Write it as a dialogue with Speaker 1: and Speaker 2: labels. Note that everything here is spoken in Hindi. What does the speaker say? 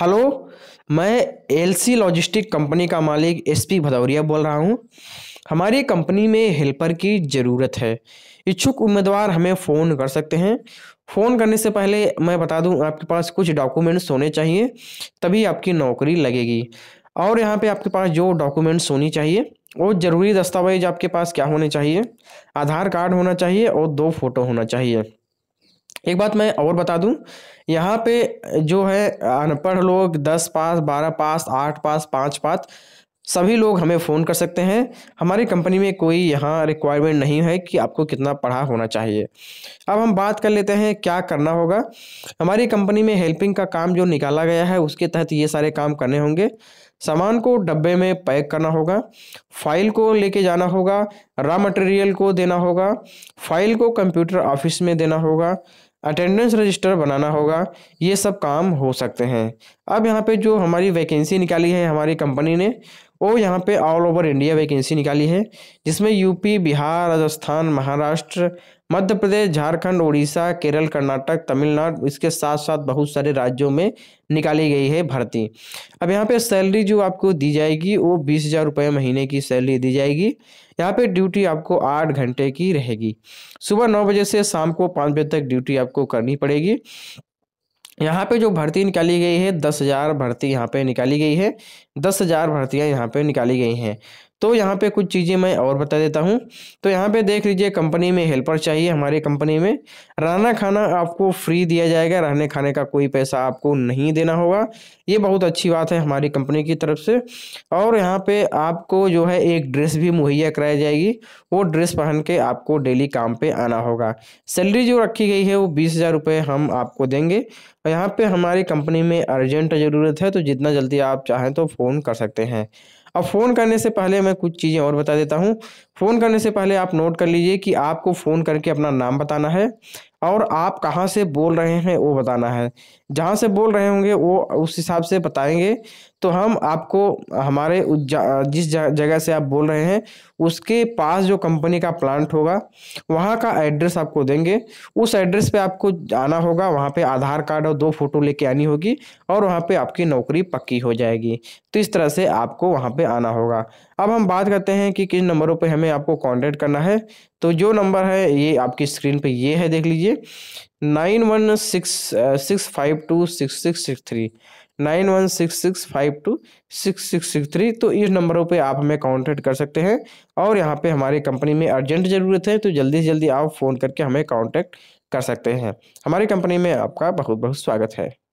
Speaker 1: हेलो मैं एलसी लॉजिस्टिक कंपनी का मालिक एसपी भदौरिया बोल रहा हूँ हमारी कंपनी में हेल्पर की ज़रूरत है इच्छुक उम्मीदवार हमें फ़ोन कर सकते हैं फ़ोन करने से पहले मैं बता दूं आपके पास कुछ डॉक्यूमेंट्स होने चाहिए तभी आपकी नौकरी लगेगी और यहाँ पे आपके पास जो डॉक्यूमेंट्स होनी चाहिए वो ज़रूरी दस्तावेज आपके पास क्या होने चाहिए आधार कार्ड होना चाहिए और दो फोटो होना चाहिए एक बात मैं और बता दूं यहाँ पे जो है अनपढ़ लोग दस पास बारह पास आठ पास पाँच पास सभी लोग हमें फ़ोन कर सकते हैं हमारी कंपनी में कोई यहाँ रिक्वायरमेंट नहीं है कि आपको कितना पढ़ा होना चाहिए अब हम बात कर लेते हैं क्या करना होगा हमारी कंपनी में हेल्पिंग का काम जो निकाला गया है उसके तहत ये सारे काम करने होंगे सामान को डब्बे में पैक करना होगा फाइल को लेके जाना होगा रॉ मटेरियल को देना होगा फाइल को कंप्यूटर ऑफिस में देना होगा अटेंडेंस रजिस्टर बनाना होगा ये सब काम हो सकते हैं अब यहाँ पे जो हमारी वैकेंसी निकाली है हमारी कंपनी ने वो यहाँ पे ऑल ओवर इंडिया वैकेंसी निकाली है जिसमें यूपी बिहार राजस्थान महाराष्ट्र मध्य प्रदेश झारखंड उड़ीसा केरल कर्नाटक तमिलनाडु इसके साथ साथ बहुत सारे राज्यों में निकाली गई है भर्ती अब यहाँ पे सैलरी जो आपको दी जाएगी वो बीस हज़ार रुपये महीने की सैलरी दी जाएगी यहाँ पे ड्यूटी आपको आठ घंटे की रहेगी सुबह नौ बजे से शाम को पाँच बजे तक ड्यूटी आपको करनी पड़ेगी यहाँ पे जो भर्ती निकाली गई है दस हज़ार भर्ती यहाँ पे निकाली गई है दस हज़ार भर्तियाँ यहाँ पे निकाली गई हैं तो यहाँ पे कुछ चीज़ें मैं और बता देता हूँ तो यहाँ पे देख लीजिए कंपनी में हेल्पर चाहिए हमारे कंपनी में रहना खाना आपको फ्री दिया जाएगा रहने खाने का कोई पैसा आपको नहीं देना होगा ये बहुत अच्छी बात है हमारी कंपनी की तरफ से और यहाँ पे आपको जो है एक ड्रेस भी मुहैया कराई जाएगी वो ड्रेस पहन के आपको डेली काम पर आना होगा सैलरी जो रखी गई है वो बीस हज़ार रुपये हम आपको देंगे और यहाँ पर हमारी कंपनी में अर्जेंट ज़रूरत है तो जितना जल्दी आप चाहें तो फ़ोन कर सकते हैं अब फ़ोन करने से पहले मैं कुछ चीज़ें और बता देता हूँ फ़ोन करने से पहले आप नोट कर लीजिए कि आपको फ़ोन करके अपना नाम बताना है और आप कहाँ से बोल रहे हैं वो बताना है जहाँ से बोल रहे होंगे वो उस हिसाब से बताएंगे तो हम आपको हमारे जिस जगह से आप बोल रहे हैं उसके पास जो कंपनी का प्लांट होगा वहाँ का एड्रेस आपको देंगे उस एड्रेस पे आपको आना होगा वहाँ पे आधार कार्ड और दो फोटो लेके आनी होगी और वहाँ पे आपकी नौकरी पक्की हो जाएगी तो इस तरह से आपको वहाँ पे आना होगा अब हम बात करते हैं कि किन नंबरों पे हमें आपको कांटेक्ट करना है तो जो नंबर है ये आपकी स्क्रीन पर ये है देख लीजिए nine one six six five two six six six three nine one six six five two six six six three तो इस नंबरों पे आप हमें कॉन्टेक्ट कर सकते हैं और यहाँ पे हमारी कंपनी में अर्जेंट ज़रूरत है तो जल्दी से जल्दी आप फ़ोन करके हमें कॉन्टेक्ट कर सकते हैं हमारी कंपनी में आपका बहुत बहुत स्वागत है